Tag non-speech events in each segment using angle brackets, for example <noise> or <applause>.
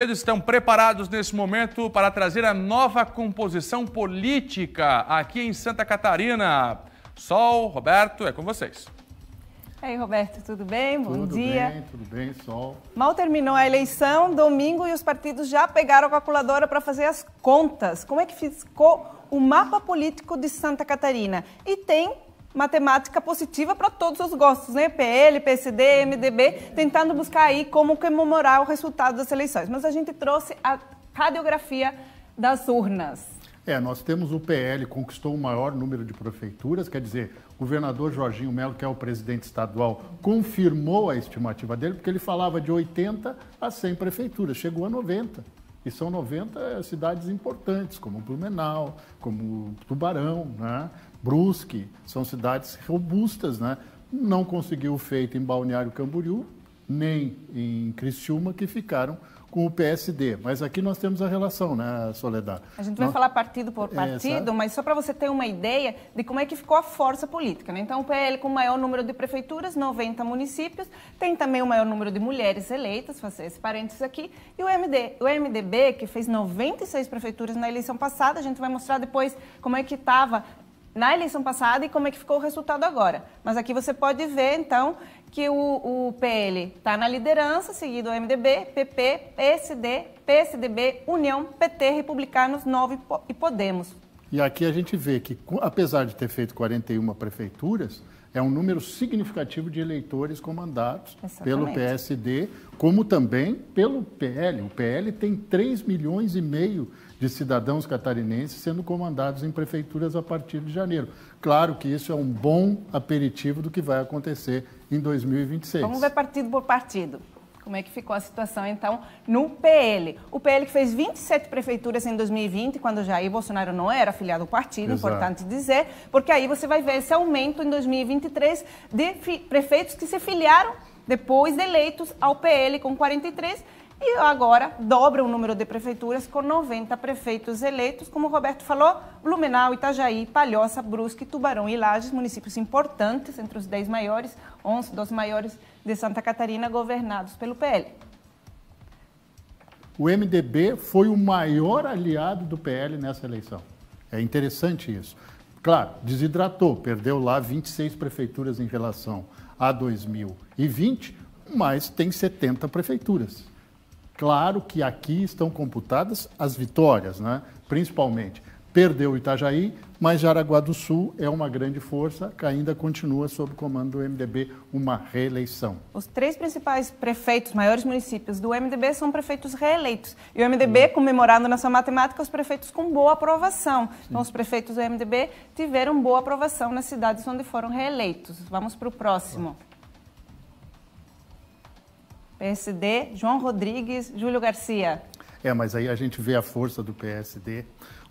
Eles estão preparados nesse momento para trazer a nova composição política aqui em Santa Catarina. Sol, Roberto, é com vocês. E aí, Roberto, tudo bem? Bom dia. Tudo bem, tudo bem, Sol. Mal terminou a eleição, domingo, e os partidos já pegaram a calculadora para fazer as contas. Como é que ficou o mapa político de Santa Catarina? E tem matemática positiva para todos os gostos, né? PL, PSD, MDB, tentando buscar aí como comemorar o resultado das eleições. Mas a gente trouxe a radiografia das urnas. É, nós temos o PL, conquistou o maior número de prefeituras, quer dizer, o governador Jorginho Melo, que é o presidente estadual, confirmou a estimativa dele, porque ele falava de 80 a 100 prefeituras, chegou a 90. E são 90 cidades importantes, como Blumenau, como Tubarão, né? Brusque, são cidades robustas, né? Não conseguiu feito em Balneário Camboriú, nem em Criciúma, que ficaram com o PSD. Mas aqui nós temos a relação, né, Soledad? A gente vai nós... falar partido por é, partido, é, mas só para você ter uma ideia de como é que ficou a força política. Né? Então, o PL com o maior número de prefeituras, 90 municípios, tem também o maior número de mulheres eleitas, fazer esse parênteses aqui, e o, MD, o MDB, que fez 96 prefeituras na eleição passada, a gente vai mostrar depois como é que estava na eleição passada e como é que ficou o resultado agora. Mas aqui você pode ver, então, que o, o PL está na liderança, seguido o MDB, PP, PSD, PSDB, União, PT, Republicanos, Novo e Podemos. E aqui a gente vê que, apesar de ter feito 41 prefeituras, é um número significativo de eleitores comandados Exatamente. pelo PSD, como também pelo PL. O PL tem 3 milhões e meio de cidadãos catarinenses sendo comandados em prefeituras a partir de janeiro. Claro que isso é um bom aperitivo do que vai acontecer em 2026. Vamos ver partido por partido como é que ficou a situação, então, no PL. O PL que fez 27 prefeituras em 2020, quando Jair Bolsonaro não era afiliado ao partido, Exato. importante dizer, porque aí você vai ver esse aumento em 2023 de prefeitos que se filiaram depois de eleitos ao PL com 43 e agora dobra o número de prefeituras com 90 prefeitos eleitos, como o Roberto falou, Blumenau, Itajaí, Palhoça, Brusque, Tubarão e Lages, municípios importantes, entre os 10 maiores, 11 dos maiores de Santa Catarina, governados pelo PL. O MDB foi o maior aliado do PL nessa eleição. É interessante isso. Claro, desidratou, perdeu lá 26 prefeituras em relação a 2020, mas tem 70 prefeituras. Claro que aqui estão computadas as vitórias, né? principalmente. Perdeu Itajaí, mas Jaraguá do Sul é uma grande força que ainda continua sob o comando do MDB uma reeleição. Os três principais prefeitos, maiores municípios do MDB são prefeitos reeleitos. E o MDB, comemorando na sua matemática, os prefeitos com boa aprovação. Sim. Então, os prefeitos do MDB tiveram boa aprovação nas cidades onde foram reeleitos. Vamos para o próximo. PSD, João Rodrigues, Júlio Garcia. É, mas aí a gente vê a força do PSD,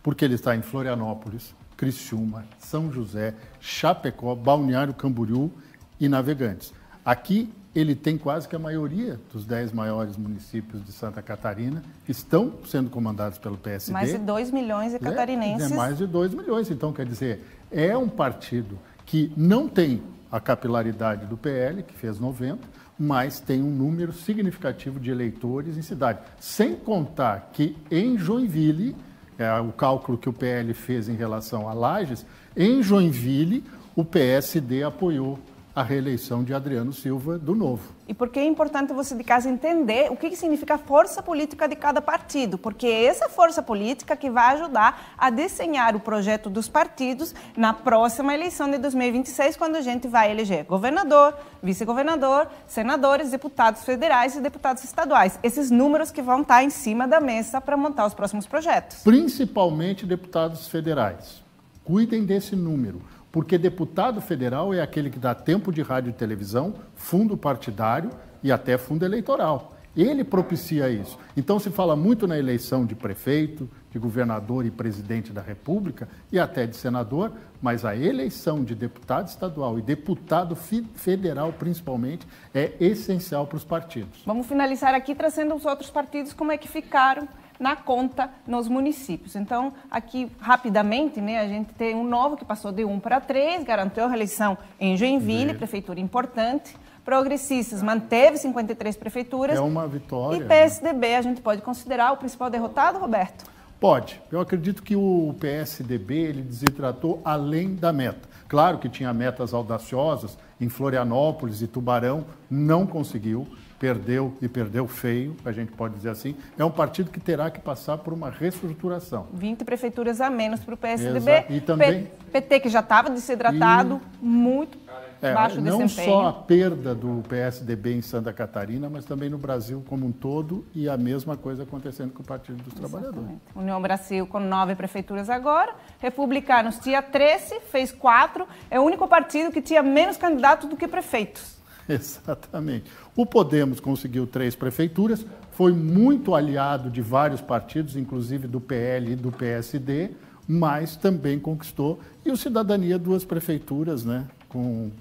porque ele está em Florianópolis, Criciúma, São José, Chapecó, Balneário Camboriú e Navegantes. Aqui ele tem quase que a maioria dos dez maiores municípios de Santa Catarina estão sendo comandados pelo PSD. Mais de 2 milhões de é, catarinenses. É, é mais de 2 milhões. Então, quer dizer, é um partido que não tem a capilaridade do PL, que fez 90, mas tem um número significativo de eleitores em cidade. Sem contar que em Joinville, é, o cálculo que o PL fez em relação a Lages, em Joinville o PSD apoiou a reeleição de Adriano Silva do Novo. E por que é importante você de casa entender o que, significa a força política de cada partido, porque é essa força política que vai ajudar a desenhar o projeto dos partidos na próxima eleição de 2026, quando a gente vai eleger governador, vice-governador, senadores, deputados federais e deputados estaduais. Esses números que vão estar em cima da mesa para montar os próximos projetos. Principalmente deputados federais. Cuidem desse número porque deputado federal é aquele que dá tempo de rádio e televisão, fundo partidário e até fundo eleitoral. Ele propicia isso. Então se fala muito na eleição de prefeito, de governador e presidente da República e até de senador, mas a eleição de deputado estadual e deputado federal, principalmente, é essencial para os partidos. Vamos finalizar aqui trazendo os outros partidos, como é que ficaram na conta nos municípios. Então, aqui rapidamente, né, a gente tem um novo que passou de 1 para 3, garantiu a reeleição em Joinville, Sim. prefeitura importante. Progressistas manteve 53 prefeituras. É uma vitória. E PSDB, né? a gente pode considerar o principal derrotado, Roberto? Pode. Eu acredito que o PSDB ele desidratou além da meta. Claro que tinha metas audaciosas em Florianópolis e Tubarão, não conseguiu perdeu e perdeu feio, a gente pode dizer assim, é um partido que terá que passar por uma reestruturação. 20 prefeituras a menos para o PSDB. E também... PT, que já estava desidratado, e... muito é, baixo não desempenho. Não só a perda do PSDB em Santa Catarina, mas também no Brasil como um todo e a mesma coisa acontecendo com o Partido dos Exatamente. Trabalhadores. União Brasil com nove prefeituras agora, Republicanos tinha 13, fez quatro, é o único partido que tinha menos candidatos do que prefeitos. <laughs> Exatamente. O Podemos conseguiu três prefeituras, foi muito aliado de vários partidos, inclusive do PL e do PSD, mas também conquistou. E o Cidadania, duas prefeituras, né? Com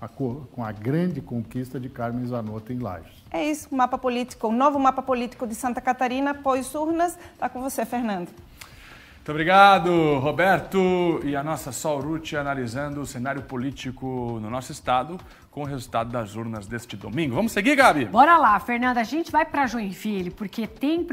a, com a grande conquista de Carmen Zanotto em Lages. É isso, o mapa político, o novo mapa político de Santa Catarina, pós urnas. Está com você, Fernando. Muito obrigado, Roberto. E a nossa Sol Ruth analisando o cenário político no nosso estado com o resultado das urnas deste domingo. Vamos seguir, Gabi? Bora lá, Fernanda. A gente vai para Joinville, porque tem